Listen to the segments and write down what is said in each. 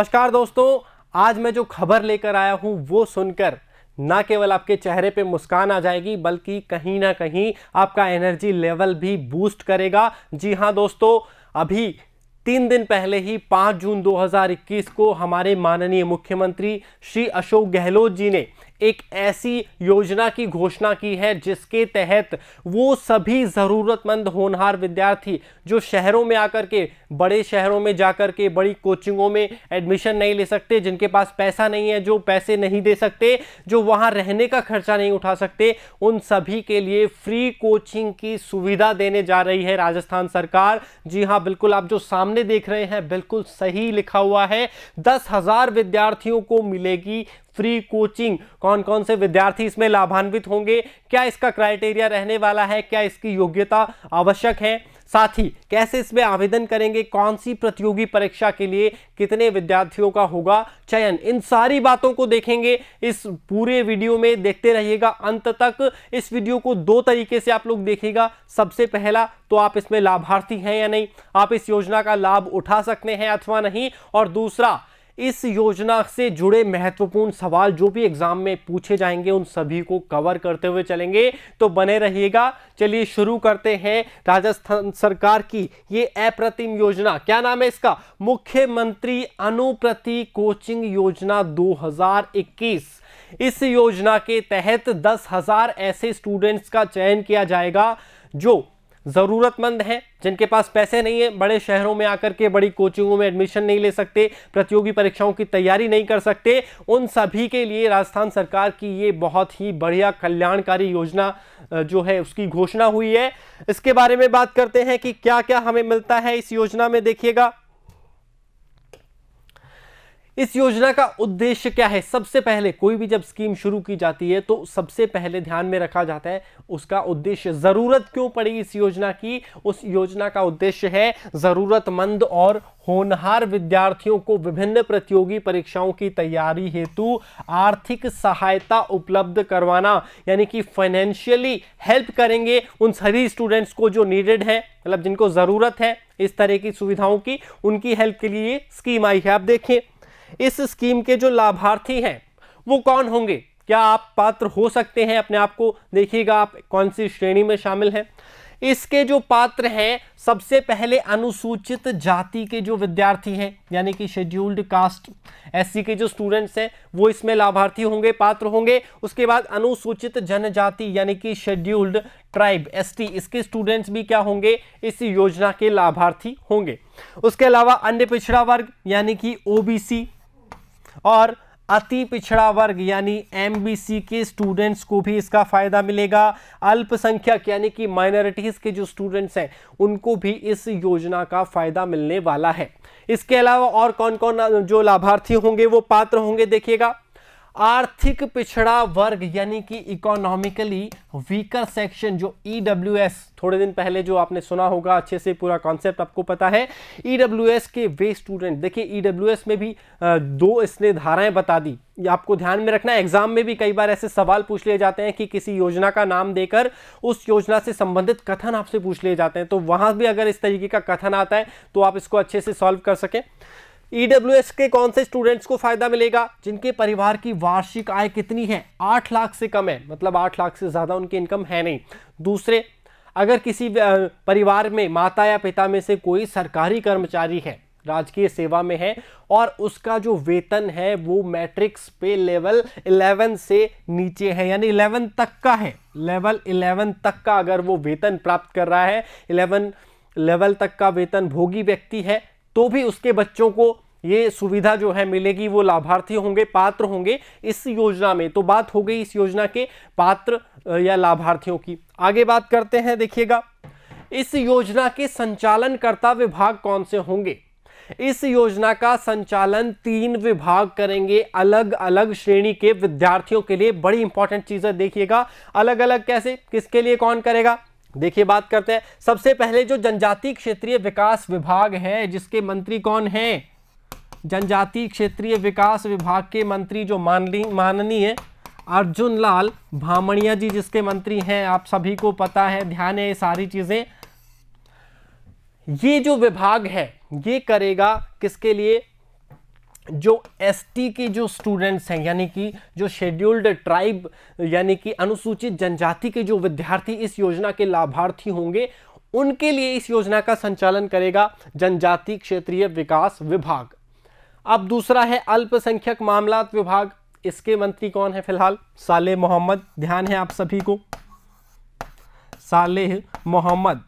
नमस्कार दोस्तों आज मैं जो खबर लेकर आया हूं वो सुनकर ना केवल आपके चेहरे पे मुस्कान आ जाएगी बल्कि कहीं ना कहीं आपका एनर्जी लेवल भी बूस्ट करेगा जी हां दोस्तों अभी तीन दिन पहले ही 5 जून 2021 को हमारे माननीय मुख्यमंत्री श्री अशोक गहलोत जी ने एक ऐसी योजना की घोषणा की है जिसके तहत वो सभी ज़रूरतमंद होनहार विद्यार्थी जो शहरों में आकर के बड़े शहरों में जाकर के बड़ी कोचिंगों में एडमिशन नहीं ले सकते जिनके पास पैसा नहीं है जो पैसे नहीं दे सकते जो वहाँ रहने का खर्चा नहीं उठा सकते उन सभी के लिए फ्री कोचिंग की सुविधा देने जा रही है राजस्थान सरकार जी हाँ बिल्कुल आप जो सामने देख रहे हैं बिल्कुल सही लिखा हुआ है दस हज़ार विद्यार्थियों को मिलेगी फ्री कोचिंग कौन कौन से विद्यार्थी इसमें लाभान्वित होंगे क्या इसका क्राइटेरिया रहने वाला है क्या इसकी योग्यता आवश्यक है साथ ही कैसे इसमें आवेदन करेंगे कौन सी प्रतियोगी परीक्षा के लिए कितने विद्यार्थियों का होगा चयन इन सारी बातों को देखेंगे इस पूरे वीडियो में देखते रहिएगा अंत तक इस वीडियो को दो तरीके से आप लोग देखेगा सबसे पहला तो आप इसमें लाभार्थी हैं या नहीं आप इस योजना का लाभ उठा सकते हैं अथवा नहीं और दूसरा इस योजना से जुड़े महत्वपूर्ण सवाल जो भी एग्जाम में पूछे जाएंगे उन सभी को कवर करते हुए चलेंगे तो बने रहिएगा चलिए शुरू करते हैं राजस्थान सरकार की ये अप्रतिम योजना क्या नाम है इसका मुख्यमंत्री अनुप्रति कोचिंग योजना 2021 इस योजना के तहत दस हजार ऐसे स्टूडेंट्स का चयन किया जाएगा जो ज़रूरतमंद हैं जिनके पास पैसे नहीं है बड़े शहरों में आकर के बड़ी कोचिंगों में एडमिशन नहीं ले सकते प्रतियोगी परीक्षाओं की तैयारी नहीं कर सकते उन सभी के लिए राजस्थान सरकार की ये बहुत ही बढ़िया कल्याणकारी योजना जो है उसकी घोषणा हुई है इसके बारे में बात करते हैं कि क्या क्या हमें मिलता है इस योजना में देखिएगा इस योजना का उद्देश्य क्या है सबसे पहले कोई भी जब स्कीम शुरू की जाती है तो सबसे पहले ध्यान में रखा जाता है उसका उद्देश्य ज़रूरत क्यों पड़ी इस योजना की उस योजना का उद्देश्य है ज़रूरतमंद और होनहार विद्यार्थियों को विभिन्न प्रतियोगी परीक्षाओं की तैयारी हेतु आर्थिक सहायता उपलब्ध करवाना यानी कि फाइनेंशियली हेल्प करेंगे उन सभी स्टूडेंट्स को जो नीडेड है मतलब जिनको ज़रूरत है इस तरह की सुविधाओं की उनकी हेल्प के लिए स्कीम आई है आप देखिए इस स्कीम के जो लाभार्थी हैं वो कौन होंगे क्या आप पात्र हो सकते हैं अपने आप को देखिएगा आप कौन सी श्रेणी में शामिल हैं इसके जो पात्र हैं सबसे पहले अनुसूचित जाति के जो विद्यार्थी हैं यानी कि शेड्यूल्ड कास्ट एससी के जो स्टूडेंट्स हैं वो इसमें लाभार्थी होंगे पात्र होंगे उसके बाद अनुसूचित जनजाति यानी कि शेड्यूल्ड ट्राइब एसटी इसके स्टूडेंट्स भी क्या होंगे इस योजना के लाभार्थी होंगे उसके अलावा अन्य पिछड़ा वर्ग यानी कि ओबीसी और अति पिछड़ा वर्ग यानी एमबीसी के स्टूडेंट्स को भी इसका फायदा मिलेगा अल्पसंख्यक यानी कि माइनॉरिटीज के जो स्टूडेंट्स हैं उनको भी इस योजना का फायदा मिलने वाला है इसके अलावा और कौन कौन जो लाभार्थी होंगे वो पात्र होंगे देखिएगा आर्थिक पिछड़ा वर्ग यानी कि इकोनॉमिकली वीकर सेक्शन जो ई e थोड़े दिन पहले जो आपने सुना होगा अच्छे से पूरा कॉन्सेप्ट आपको पता है ई e के वे स्टूडेंट देखिए ई e में भी दो इसने धाराएं बता दी आपको ध्यान में रखना एग्जाम में भी कई बार ऐसे सवाल पूछ लिए जाते हैं कि किसी योजना का नाम देकर उस योजना से संबंधित कथन आपसे पूछ लिए जाते हैं तो वहां भी अगर इस तरीके का कथन आता है तो आप इसको अच्छे से सॉल्व कर सकें ईडब्ल्यू e के कौन से स्टूडेंट्स को फायदा मिलेगा जिनके परिवार की वार्षिक आय कितनी है आठ लाख से कम है मतलब आठ लाख से ज़्यादा उनकी इनकम है नहीं दूसरे अगर किसी परिवार में माता या पिता में से कोई सरकारी कर्मचारी है राजकीय सेवा में है और उसका जो वेतन है वो मैट्रिक्स पे लेवल 11 से नीचे है यानी 11 तक का है लेवल 11 तक का अगर वो वेतन प्राप्त कर रहा है 11 लेवल तक का वेतन भोगी व्यक्ति है तो भी उसके बच्चों को ये सुविधा जो है मिलेगी वो लाभार्थी होंगे पात्र होंगे इस योजना में तो बात हो गई इस योजना के पात्र या लाभार्थियों की आगे बात करते हैं देखिएगा इस योजना के संचालनकर्ता विभाग कौन से होंगे इस योजना का संचालन तीन विभाग करेंगे अलग अलग श्रेणी के विद्यार्थियों के लिए बड़ी इंपॉर्टेंट चीज़ है देखिएगा अलग अलग कैसे किसके लिए कौन करेगा देखिए बात करते हैं सबसे पहले जो जनजातीय क्षेत्रीय विकास विभाग है जिसके मंत्री कौन है जनजातीय क्षेत्रीय विकास विभाग के मंत्री जो माननी माननीय अर्जुन लाल भामणिया जी जिसके मंत्री हैं आप सभी को पता है ध्यान है ये सारी चीज़ें ये जो विभाग है ये करेगा किसके लिए जो एसटी के जो स्टूडेंट्स हैं यानी कि जो शेड्यूल्ड ट्राइब यानी कि अनुसूचित जनजाति के जो विद्यार्थी इस योजना के लाभार्थी होंगे उनके लिए इस योजना का संचालन करेगा जनजाति क्षेत्रीय विकास विभाग अब दूसरा है अल्पसंख्यक मामलात विभाग इसके मंत्री कौन है फिलहाल साले मोहम्मद ध्यान है आप सभी को साले मोहम्मद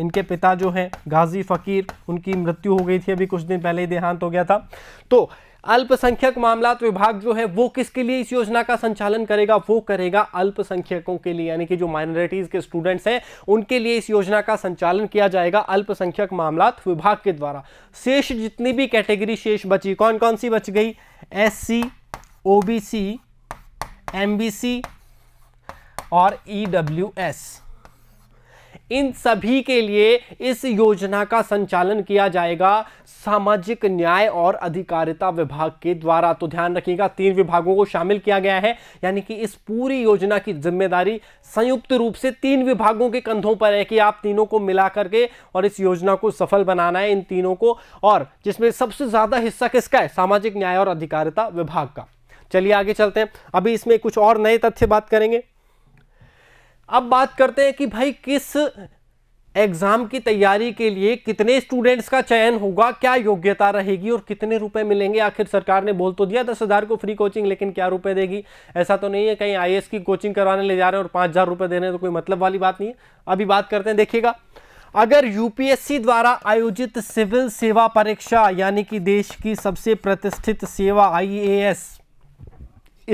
इनके पिता जो हैं गाजी फ़कीर उनकी मृत्यु हो गई थी अभी कुछ दिन पहले ही देहांत हो गया था तो अल्पसंख्यक मामला विभाग जो है वो किसके लिए इस योजना का संचालन करेगा वो करेगा अल्पसंख्यकों के लिए यानी कि जो माइनॉरिटीज के स्टूडेंट्स हैं उनके लिए इस योजना का संचालन किया जाएगा अल्पसंख्यक मामलात विभाग के द्वारा शेष जितनी भी कैटेगरी शेष बची कौन कौन सी बच गई एस सी ओ बी और ई डब्ल्यू एस इन सभी के लिए इस योजना का संचालन किया जाएगा सामाजिक न्याय और अधिकारिता विभाग के द्वारा तो ध्यान रखिएगा तीन विभागों को शामिल किया गया है यानी कि इस पूरी योजना की जिम्मेदारी संयुक्त रूप से तीन विभागों के कंधों पर है कि आप तीनों को मिला करके और इस योजना को सफल बनाना है इन तीनों को और जिसमें सबसे ज्यादा हिस्सा किसका है सामाजिक न्याय और अधिकारिता विभाग का चलिए आगे चलते हैं अभी इसमें कुछ और नए तथ्य बात करेंगे अब बात करते हैं कि भाई किस एग्ज़ाम की तैयारी के लिए कितने स्टूडेंट्स का चयन होगा क्या योग्यता रहेगी और कितने रुपए मिलेंगे आखिर सरकार ने बोल तो दिया दस हज़ार को फ्री कोचिंग लेकिन क्या रुपए देगी ऐसा तो नहीं है कहीं आई की कोचिंग करवाने ले जा रहे हैं और पाँच हज़ार रुपये देने तो कोई मतलब वाली बात नहीं है अभी बात करते हैं देखिएगा अगर यूपीएससी द्वारा आयोजित सिविल सेवा परीक्षा यानी कि देश की सबसे प्रतिष्ठित सेवा आई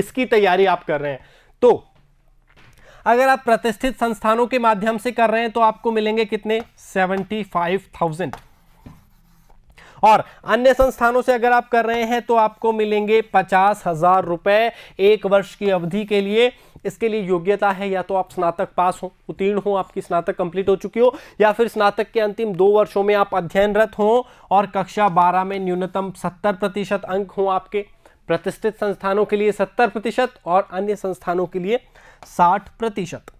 इसकी तैयारी आप कर रहे हैं तो अगर आप प्रतिष्ठित संस्थानों के माध्यम से कर रहे हैं तो आपको मिलेंगे कितने सेवेंटी फाइव थाउजेंड और अन्य संस्थानों से अगर आप कर रहे हैं तो आपको मिलेंगे पचास हजार रुपए एक वर्ष की अवधि के लिए इसके लिए योग्यता है या तो आप स्नातक पास हो उत्तीर्ण हो आपकी स्नातक कंप्लीट हो चुकी हो या फिर स्नातक के अंतिम दो वर्षों में आप अध्ययनरत हो और कक्षा बारह में न्यूनतम सत्तर प्रतिशत अंक हों आपके प्रतिष्ठित संस्थानों के लिए सत्तर प्रतिशत और अन्य संस्थानों के लिए साठ प्रतिशत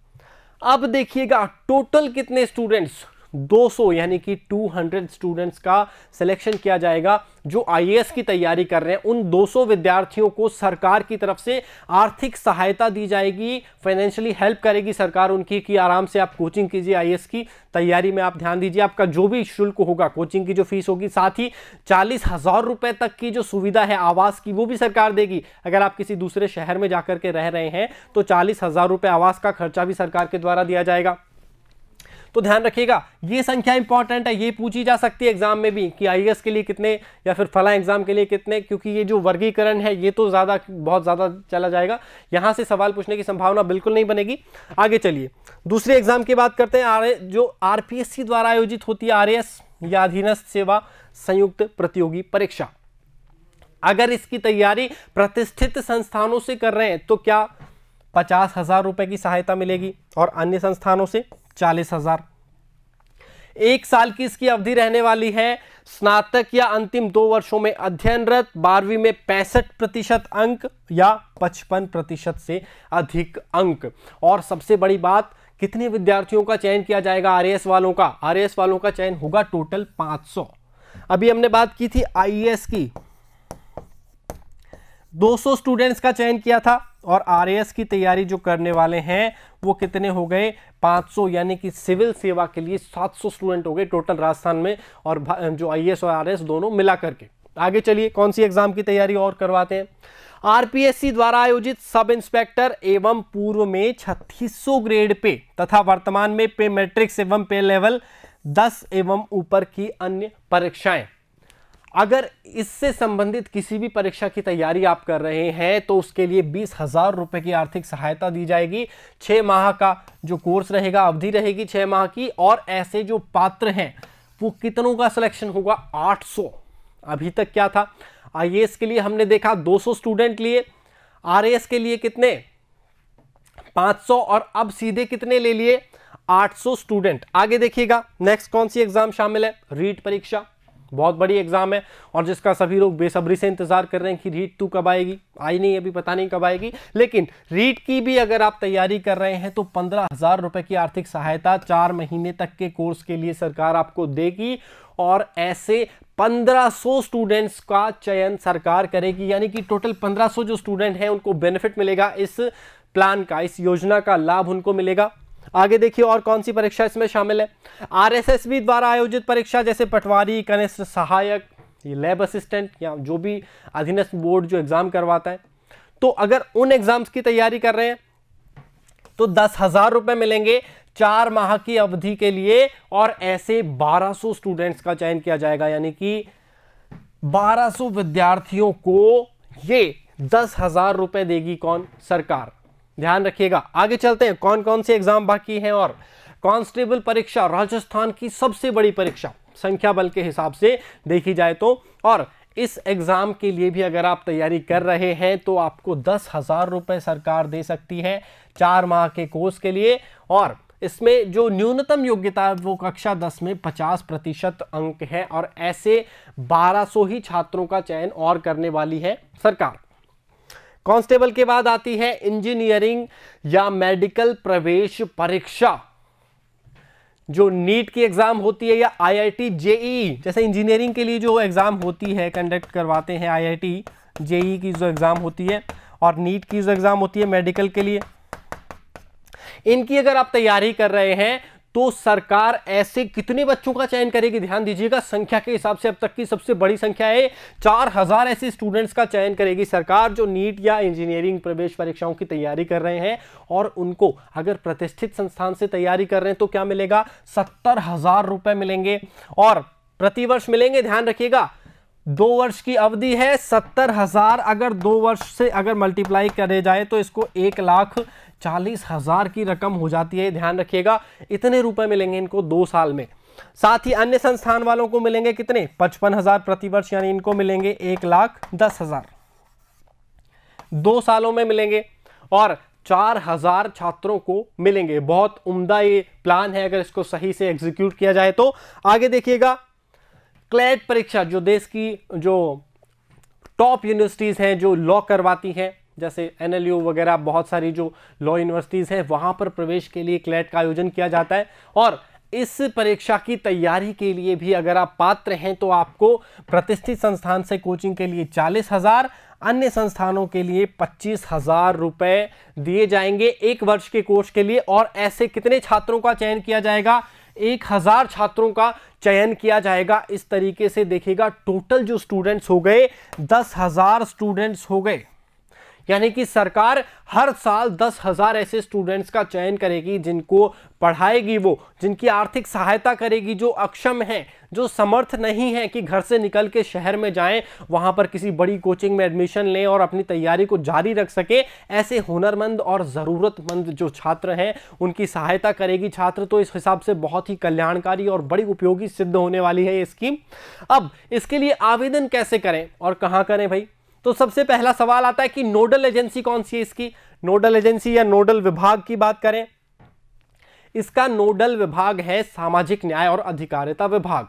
अब देखिएगा टोटल कितने स्टूडेंट्स 200 यानी कि 200 स्टूडेंट्स का सिलेक्शन किया जाएगा जो आईएएस की तैयारी कर रहे हैं उन 200 विद्यार्थियों को सरकार की तरफ से आर्थिक सहायता दी जाएगी फाइनेंशियली हेल्प करेगी सरकार उनकी कि आराम से आप कोचिंग कीजिए आईएएस की तैयारी में आप ध्यान दीजिए आपका जो भी शुल्क होगा कोचिंग की जो फीस होगी साथ ही चालीस हजार रुपए तक की जो सुविधा है आवास की वो भी सरकार देगी अगर आप किसी दूसरे शहर में जाकर के रह रहे हैं तो चालीस हजार रुपए आवास का खर्चा भी सरकार के द्वारा दिया जाएगा तो ध्यान रखिएगा ये संख्या इंपॉर्टेंट है ये पूछी जा सकती है एग्जाम में भी कि आई e के लिए कितने या फिर फला एग्जाम के लिए कितने क्योंकि ये जो वर्गीकरण है ये तो ज़्यादा बहुत ज़्यादा चला जाएगा यहां से सवाल पूछने की संभावना बिल्कुल नहीं बनेगी आगे चलिए दूसरे एग्जाम की बात करते हैं आर जो आर द्वारा आयोजित होती है आर e या अधीनस्थ सेवा संयुक्त प्रतियोगी परीक्षा अगर इसकी तैयारी प्रतिष्ठित संस्थानों से कर रहे हैं तो क्या पचास हजार रुपये की सहायता मिलेगी और अन्य संस्थानों से चालीस हजार एक साल की इसकी अवधि रहने वाली है स्नातक या अंतिम दो वर्षों में अध्ययनरत बारहवीं में पैंसठ प्रतिशत अंक या पचपन प्रतिशत से अधिक अंक और सबसे बड़ी बात कितने विद्यार्थियों का चयन किया जाएगा आर वालों का आर वालों का चयन होगा टोटल 500 अभी हमने बात की थी आई की 200 स्टूडेंट्स का चयन किया था और आरएएस की तैयारी जो करने वाले हैं वो कितने हो गए 500 यानी कि सिविल सेवा के लिए 700 स्टूडेंट हो गए टोटल राजस्थान में और जो आईएएस और आरएएस दोनों मिला करके आगे चलिए कौन सी एग्जाम की तैयारी और करवाते हैं आरपीएससी द्वारा आयोजित सब इंस्पेक्टर एवं पूर्व में छत्तीस ग्रेड पे तथा वर्तमान में पे मैट्रिक्स एवं पे लेवल दस एवं ऊपर की अन्य परीक्षाएं अगर इससे संबंधित किसी भी परीक्षा की तैयारी आप कर रहे हैं तो उसके लिए बीस हज़ार रुपए की आर्थिक सहायता दी जाएगी छह माह का जो कोर्स रहेगा अवधि रहेगी छह माह की और ऐसे जो पात्र हैं वो कितनों का सिलेक्शन होगा 800 अभी तक क्या था आई के लिए हमने देखा 200 स्टूडेंट लिए आर के लिए कितने 500 और अब सीधे कितने ले लिए 800 स्टूडेंट आगे देखिएगा नेक्स्ट कौन सी एग्जाम शामिल है रीट परीक्षा बहुत बड़ी एग्ज़ाम है और जिसका सभी लोग बेसब्री से इंतज़ार कर रहे हैं कि रीट टू कब आएगी आई नहीं अभी पता नहीं कब आएगी लेकिन रीट की भी अगर आप तैयारी कर रहे हैं तो पंद्रह हज़ार रुपए की आर्थिक सहायता चार महीने तक के कोर्स के लिए सरकार आपको देगी और ऐसे 1500 स्टूडेंट्स का चयन सरकार करेगी यानी कि टोटल 1500 जो स्टूडेंट हैं उनको बेनिफिट मिलेगा इस प्लान का इस योजना का लाभ उनको मिलेगा आगे देखिए और कौन सी परीक्षा इसमें शामिल है आरएसएसबी द्वारा आयोजित परीक्षा जैसे पटवारी कनिष्ठ सहायक ये लैब असिस्टेंट या जो भी अधीनस्थ बोर्ड जो एग्ज़ाम करवाता है तो अगर उन एग्ज़ाम्स की तैयारी कर रहे हैं तो दस हज़ार रुपए मिलेंगे चार माह की अवधि के लिए और ऐसे 1200 स्टूडेंट्स का चयन किया जाएगा यानी कि 1200 विद्यार्थियों को ये दस हज़ार रुपए देगी कौन सरकार ध्यान रखिएगा आगे चलते हैं कौन कौन से एग्जाम बाकी हैं और कांस्टेबल परीक्षा राजस्थान की सबसे बड़ी परीक्षा संख्या बल के हिसाब से देखी जाए तो और इस एग्ज़ाम के लिए भी अगर आप तैयारी कर रहे हैं तो आपको दस हज़ार रुपये सरकार दे सकती है चार माह के कोर्स के लिए और इसमें जो न्यूनतम योग्यता है वो कक्षा दस में पचास प्रतिशत अंक है और ऐसे बारह सौ ही छात्रों का चयन और करने वाली है सरकार कांस्टेबल के बाद आती है इंजीनियरिंग या मेडिकल प्रवेश परीक्षा जो नीट की एग्जाम होती है या आईआईटी जेई e e, जैसे इंजीनियरिंग के लिए जो एग्जाम होती है कंडक्ट करवाते हैं आईआईटी जेई e की जो एग्जाम होती है और नीट की जो एग्जाम होती है मेडिकल के लिए इनकी अगर आप तैयारी कर रहे हैं तो सरकार ऐसे कितने बच्चों का चयन करेगी ध्यान दीजिएगा संख्या के हिसाब से अब तक की सबसे बड़ी संख्या है चार हजार ऐसे स्टूडेंट्स का चयन करेगी सरकार जो नीट या इंजीनियरिंग प्रवेश परीक्षाओं की तैयारी कर रहे हैं और उनको अगर प्रतिष्ठित संस्थान से तैयारी कर रहे हैं तो क्या मिलेगा सत्तर हजार रुपए मिलेंगे और प्रतिवर्ष मिलेंगे ध्यान रखिएगा दो वर्ष की अवधि है सत्तर हजार अगर दो वर्ष से अगर मल्टीप्लाई करे जाए तो इसको एक लाख चालीस हजार की रकम हो जाती है ध्यान रखिएगा इतने रुपए मिलेंगे इनको दो साल में साथ ही अन्य संस्थान वालों को मिलेंगे कितने पचपन हजार प्रतिवर्ष यानी इनको मिलेंगे एक लाख दस हजार दो सालों में मिलेंगे और चार हजार छात्रों को मिलेंगे बहुत उम्दा ये प्लान है अगर इसको सही से एग्जीक्यूट किया जाए तो आगे देखिएगा क्लैट परीक्षा जो देश की जो टॉप यूनिवर्सिटीज़ हैं जो लॉ करवाती हैं जैसे एन वगैरह बहुत सारी जो लॉ यूनिवर्सिटीज़ हैं वहाँ पर प्रवेश के लिए क्लैट का आयोजन किया जाता है और इस परीक्षा की तैयारी के लिए भी अगर आप पात्र हैं तो आपको प्रतिष्ठित संस्थान से कोचिंग के लिए चालीस हज़ार अन्य संस्थानों के लिए पच्चीस हज़ार रुपये दिए जाएंगे एक वर्ष के कोर्स के लिए और ऐसे कितने छात्रों का चयन किया जाएगा एक हज़ार छात्रों का चयन किया जाएगा इस तरीके से देखेगा टोटल जो स्टूडेंट्स हो गए दस हज़ार स्टूडेंट्स हो गए यानी कि सरकार हर साल दस हज़ार ऐसे स्टूडेंट्स का चयन करेगी जिनको पढ़ाएगी वो जिनकी आर्थिक सहायता करेगी जो अक्षम हैं जो समर्थ नहीं है कि घर से निकल के शहर में जाएं वहाँ पर किसी बड़ी कोचिंग में एडमिशन लें और अपनी तैयारी को जारी रख सके ऐसे हुनरमंद और ज़रूरतमंद जो छात्र हैं उनकी सहायता करेगी छात्र तो इस हिसाब से बहुत ही कल्याणकारी और बड़ी उपयोगी सिद्ध होने वाली है ये स्कीम अब इसके लिए आवेदन कैसे करें और कहाँ करें भाई तो सबसे पहला सवाल आता है कि नोडल एजेंसी कौन सी है इसकी नोडल एजेंसी या नोडल विभाग की बात करें इसका नोडल विभाग है सामाजिक न्याय और अधिकारिता विभाग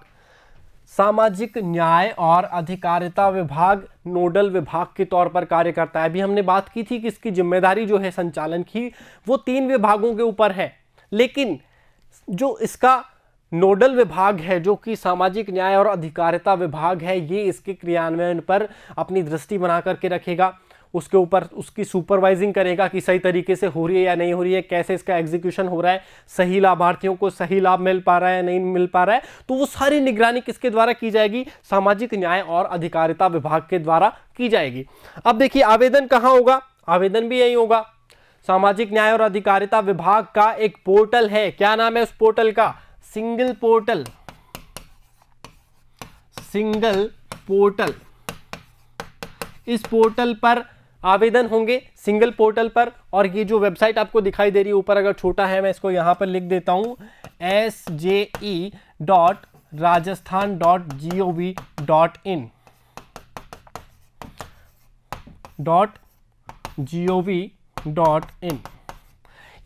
सामाजिक न्याय और अधिकारिता विभाग नोडल विभाग के तौर पर कार्य करता है अभी हमने बात की थी कि इसकी जिम्मेदारी जो है संचालन की वो तीन विभागों के ऊपर है लेकिन जो इसका नोडल विभाग है जो कि सामाजिक न्याय और अधिकारिता विभाग है ये इसके क्रियान्वयन पर अपनी दृष्टि बना करके रखेगा उसके ऊपर उसकी सुपरवाइजिंग करेगा कि सही तरीके से हो रही है या नहीं हो रही है कैसे इसका एग्जीक्यूशन हो रहा है सही लाभार्थियों को सही लाभ मिल पा रहा है नहीं मिल पा रहा है तो वो सारी निगरानी किसके द्वारा की जाएगी सामाजिक न्याय और अधिकारिता विभाग के द्वारा की जाएगी अब देखिए आवेदन कहाँ होगा आवेदन भी यही होगा सामाजिक न्याय और अधिकारिता विभाग का एक पोर्टल है क्या नाम है उस पोर्टल का सिंगल पोर्टल सिंगल पोर्टल इस पोर्टल पर आवेदन होंगे सिंगल पोर्टल पर और ये जो वेबसाइट आपको दिखाई दे रही है ऊपर अगर छोटा है मैं इसको यहां पर लिख देता हूं S J E dot Rajasthan dot G O V dot in dot G O V dot in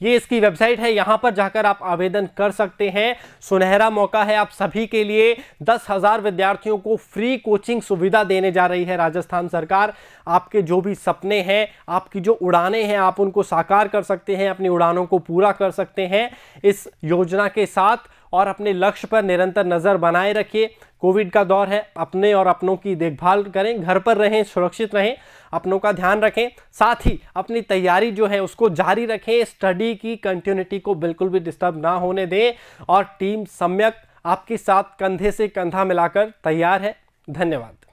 ये इसकी वेबसाइट है यहाँ पर जाकर आप आवेदन कर सकते हैं सुनहरा मौका है आप सभी के लिए दस हज़ार विद्यार्थियों को फ्री कोचिंग सुविधा देने जा रही है राजस्थान सरकार आपके जो भी सपने हैं आपकी जो उड़ानें हैं आप उनको साकार कर सकते हैं अपनी उड़ानों को पूरा कर सकते हैं इस योजना के साथ और अपने लक्ष्य पर निरंतर नज़र बनाए रखिए कोविड का दौर है अपने और अपनों की देखभाल करें घर पर रहें सुरक्षित रहें अपनों का ध्यान रखें साथ ही अपनी तैयारी जो है उसको जारी रखें स्टडी की कंटिन्यूटी को बिल्कुल भी डिस्टर्ब ना होने दें और टीम सम्यक आपके साथ कंधे से कंधा मिलाकर तैयार है धन्यवाद